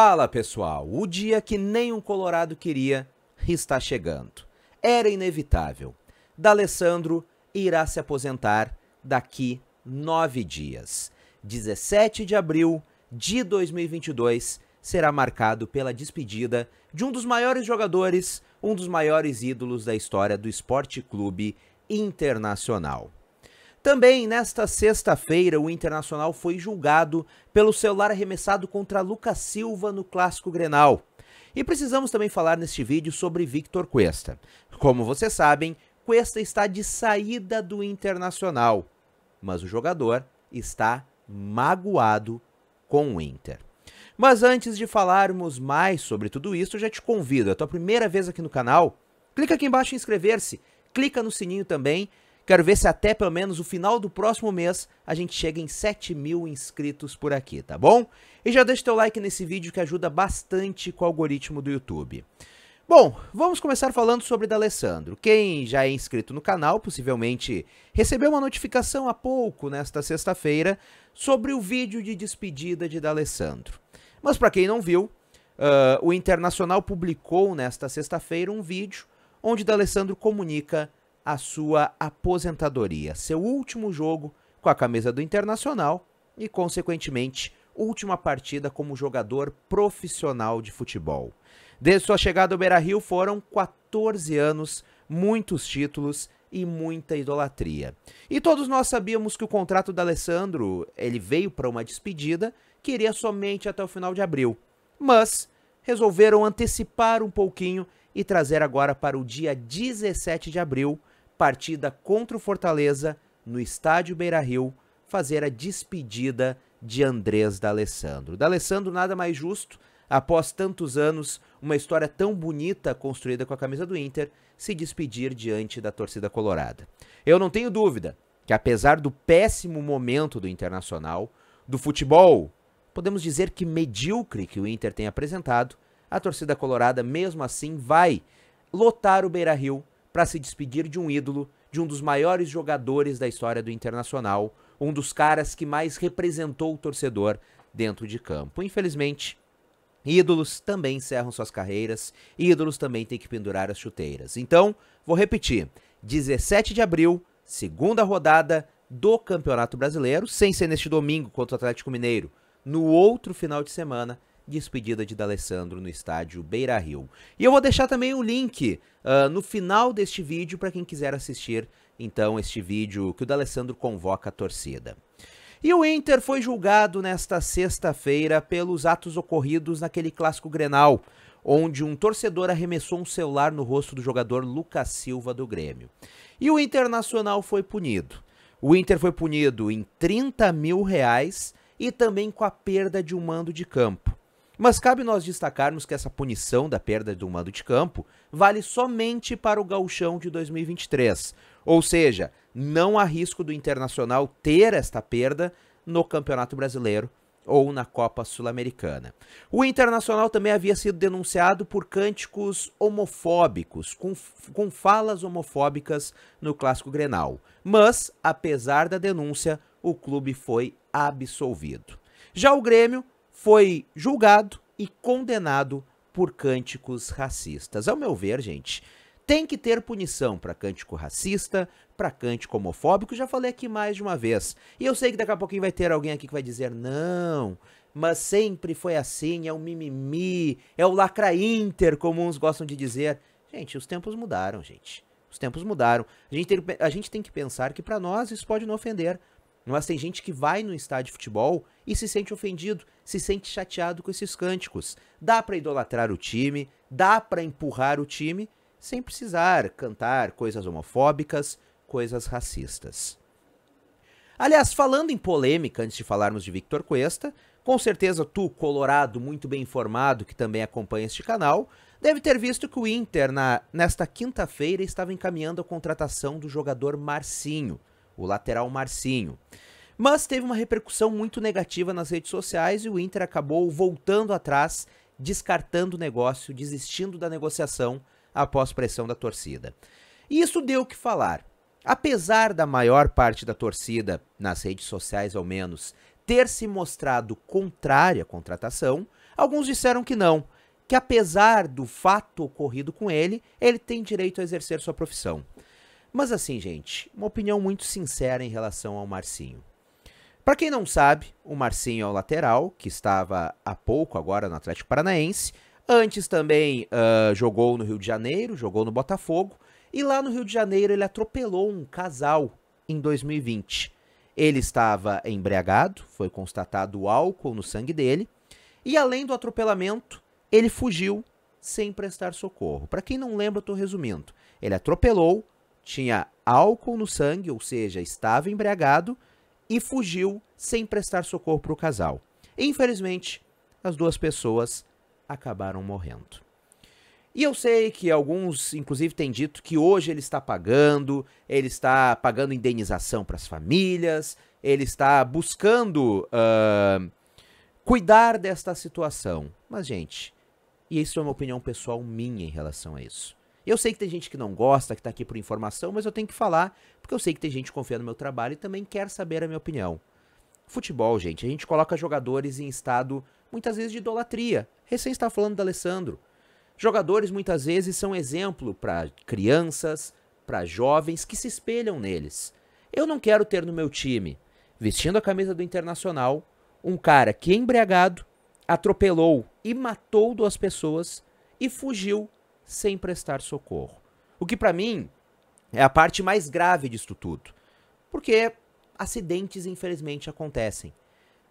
Fala pessoal, o dia que nenhum Colorado queria está chegando. Era inevitável. D'Alessandro irá se aposentar daqui nove dias. 17 de abril de 2022 será marcado pela despedida de um dos maiores jogadores, um dos maiores ídolos da história do Esporte Clube Internacional. Também nesta sexta-feira, o Internacional foi julgado pelo celular arremessado contra Lucas Silva no Clássico Grenal. E precisamos também falar neste vídeo sobre Victor Cuesta. Como vocês sabem, Cuesta está de saída do Internacional, mas o jogador está magoado com o Inter. Mas antes de falarmos mais sobre tudo isso, eu já te convido, é a tua primeira vez aqui no canal, clica aqui embaixo em inscrever-se, clica no sininho também Quero ver se até pelo menos o final do próximo mês a gente chega em 7 mil inscritos por aqui, tá bom? E já deixa teu like nesse vídeo que ajuda bastante com o algoritmo do YouTube. Bom, vamos começar falando sobre D'Alessandro. Quem já é inscrito no canal possivelmente recebeu uma notificação há pouco, nesta sexta-feira, sobre o vídeo de despedida de D'Alessandro. Mas para quem não viu, uh, o Internacional publicou nesta sexta-feira um vídeo onde D'Alessandro comunica a sua aposentadoria, seu último jogo com a camisa do Internacional e, consequentemente, última partida como jogador profissional de futebol. Desde sua chegada ao Beira-Rio foram 14 anos, muitos títulos e muita idolatria. E todos nós sabíamos que o contrato do Alessandro, ele veio para uma despedida, queria somente até o final de abril. Mas resolveram antecipar um pouquinho e trazer agora para o dia 17 de abril partida contra o Fortaleza no estádio Beira-Rio, fazer a despedida de Andrés D'Alessandro. D'Alessandro nada mais justo, após tantos anos, uma história tão bonita construída com a camisa do Inter, se despedir diante da torcida colorada. Eu não tenho dúvida que apesar do péssimo momento do Internacional, do futebol, podemos dizer que medíocre que o Inter tem apresentado, a torcida colorada mesmo assim vai lotar o Beira-Rio para se despedir de um ídolo, de um dos maiores jogadores da história do Internacional, um dos caras que mais representou o torcedor dentro de campo. Infelizmente, ídolos também encerram suas carreiras, ídolos também têm que pendurar as chuteiras. Então, vou repetir: 17 de abril, segunda rodada do Campeonato Brasileiro, sem ser neste domingo contra o Atlético Mineiro. No outro final de semana, despedida de D'Alessandro no estádio Beira-Rio. E eu vou deixar também o link uh, no final deste vídeo para quem quiser assistir, então, este vídeo que o D'Alessandro convoca a torcida. E o Inter foi julgado nesta sexta-feira pelos atos ocorridos naquele clássico Grenal, onde um torcedor arremessou um celular no rosto do jogador Lucas Silva do Grêmio. E o Internacional foi punido. O Inter foi punido em 30 mil reais e também com a perda de um mando de campo. Mas cabe nós destacarmos que essa punição da perda do mando de campo vale somente para o gauchão de 2023, ou seja, não há risco do Internacional ter esta perda no Campeonato Brasileiro ou na Copa Sul-Americana. O Internacional também havia sido denunciado por cânticos homofóbicos, com, com falas homofóbicas no Clássico Grenal. Mas, apesar da denúncia, o clube foi absolvido. Já o Grêmio foi julgado e condenado por cânticos racistas. Ao meu ver, gente, tem que ter punição para cântico racista, para cântico homofóbico, já falei aqui mais de uma vez. E eu sei que daqui a pouquinho vai ter alguém aqui que vai dizer: "Não, mas sempre foi assim, é o mimimi, é o lacra inter", como uns gostam de dizer. Gente, os tempos mudaram, gente. Os tempos mudaram. A gente tem, a gente tem que pensar que para nós isso pode não ofender, mas tem gente que vai no estádio de futebol e se sente ofendido, se sente chateado com esses cânticos. Dá para idolatrar o time, dá para empurrar o time, sem precisar cantar coisas homofóbicas, coisas racistas. Aliás, falando em polêmica, antes de falarmos de Victor Cuesta, com certeza tu, colorado, muito bem informado, que também acompanha este canal, deve ter visto que o Inter, na, nesta quinta-feira, estava encaminhando a contratação do jogador Marcinho o lateral Marcinho. Mas teve uma repercussão muito negativa nas redes sociais e o Inter acabou voltando atrás, descartando o negócio, desistindo da negociação após pressão da torcida. E isso deu o que falar. Apesar da maior parte da torcida, nas redes sociais ao menos, ter se mostrado contrária à contratação, alguns disseram que não, que apesar do fato ocorrido com ele, ele tem direito a exercer sua profissão. Mas assim, gente, uma opinião muito sincera em relação ao Marcinho. Para quem não sabe, o Marcinho é o lateral, que estava há pouco agora no Atlético Paranaense. Antes também uh, jogou no Rio de Janeiro, jogou no Botafogo. E lá no Rio de Janeiro ele atropelou um casal em 2020. Ele estava embriagado, foi constatado álcool no sangue dele. E além do atropelamento, ele fugiu sem prestar socorro. Para quem não lembra, eu tô resumindo. Ele atropelou, tinha álcool no sangue, ou seja, estava embriagado, e fugiu sem prestar socorro para o casal. Infelizmente, as duas pessoas acabaram morrendo. E eu sei que alguns, inclusive, têm dito que hoje ele está pagando, ele está pagando indenização para as famílias, ele está buscando uh, cuidar desta situação. Mas, gente, e isso é uma opinião pessoal minha em relação a isso. Eu sei que tem gente que não gosta, que está aqui por informação, mas eu tenho que falar, porque eu sei que tem gente que confia no meu trabalho e também quer saber a minha opinião. Futebol, gente, a gente coloca jogadores em estado muitas vezes de idolatria. Recém está falando do Alessandro. Jogadores muitas vezes são exemplo para crianças, para jovens que se espelham neles. Eu não quero ter no meu time, vestindo a camisa do Internacional, um cara que embriagado atropelou e matou duas pessoas e fugiu sem prestar socorro. O que para mim é a parte mais grave disso tudo. Porque acidentes infelizmente acontecem.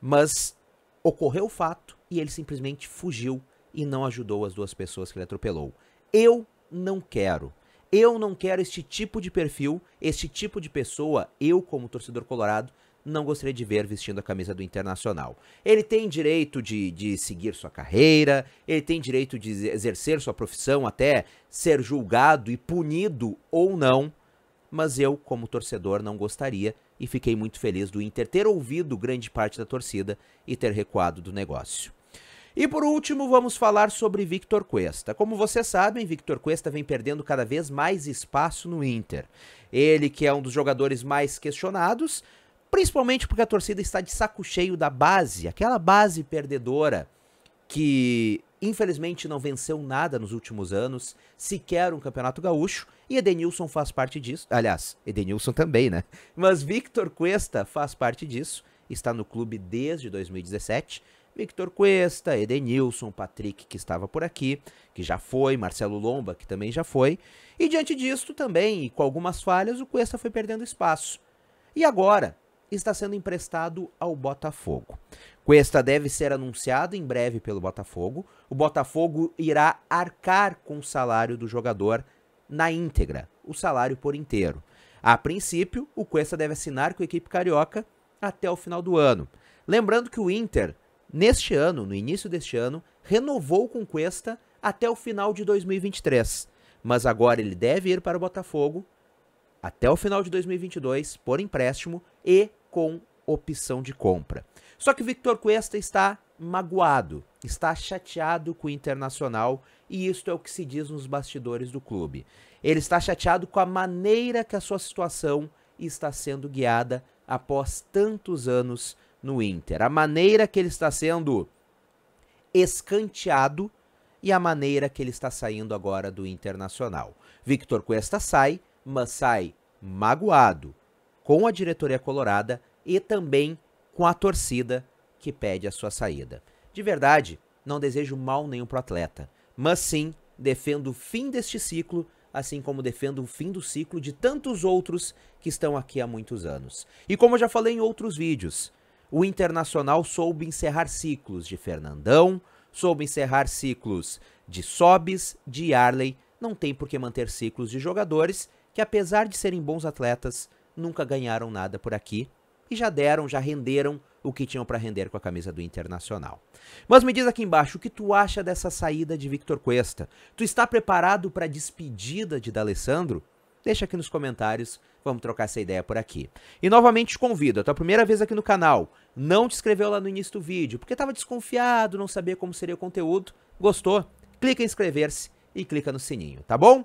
Mas ocorreu o fato e ele simplesmente fugiu e não ajudou as duas pessoas que ele atropelou. Eu não quero. Eu não quero este tipo de perfil, este tipo de pessoa, eu como torcedor colorado, não gostaria de ver vestindo a camisa do Internacional. Ele tem direito de, de seguir sua carreira, ele tem direito de exercer sua profissão, até ser julgado e punido ou não, mas eu, como torcedor, não gostaria e fiquei muito feliz do Inter ter ouvido grande parte da torcida e ter recuado do negócio. E por último, vamos falar sobre Victor Cuesta. Como vocês sabem, Victor Cuesta vem perdendo cada vez mais espaço no Inter. Ele que é um dos jogadores mais questionados, Principalmente porque a torcida está de saco cheio da base, aquela base perdedora que infelizmente não venceu nada nos últimos anos, sequer um campeonato gaúcho, e Edenilson faz parte disso. Aliás, Edenilson também, né? Mas Victor Cuesta faz parte disso, está no clube desde 2017. Victor Cuesta, Edenilson, Patrick, que estava por aqui, que já foi, Marcelo Lomba, que também já foi. E diante disto também, e com algumas falhas, o Cuesta foi perdendo espaço. E agora, está sendo emprestado ao Botafogo. Cuesta deve ser anunciado em breve pelo Botafogo. O Botafogo irá arcar com o salário do jogador na íntegra, o salário por inteiro. A princípio, o Cuesta deve assinar com a equipe carioca até o final do ano. Lembrando que o Inter, neste ano, no início deste ano, renovou com Cuesta até o final de 2023. Mas agora ele deve ir para o Botafogo até o final de 2022 por empréstimo e com opção de compra. Só que Victor Cuesta está magoado, está chateado com o Internacional e isto é o que se diz nos bastidores do clube. Ele está chateado com a maneira que a sua situação está sendo guiada após tantos anos no Inter, a maneira que ele está sendo escanteado e a maneira que ele está saindo agora do Internacional. Victor Cuesta sai mas sai magoado com a diretoria colorada e também com a torcida que pede a sua saída. De verdade, não desejo mal nenhum pro atleta, mas sim defendo o fim deste ciclo, assim como defendo o fim do ciclo de tantos outros que estão aqui há muitos anos. E como eu já falei em outros vídeos, o Internacional soube encerrar ciclos de Fernandão, soube encerrar ciclos de Sobis, de Arley, não tem por que manter ciclos de jogadores que apesar de serem bons atletas, nunca ganharam nada por aqui e já deram, já renderam o que tinham para render com a camisa do Internacional. Mas me diz aqui embaixo o que tu acha dessa saída de Victor Cuesta. Tu está preparado para a despedida de D'Alessandro? Deixa aqui nos comentários, vamos trocar essa ideia por aqui. E novamente te convido, é a tua primeira vez aqui no canal, não te inscreveu lá no início do vídeo, porque estava desconfiado, não sabia como seria o conteúdo, gostou? Clica em inscrever-se e clica no sininho, tá bom?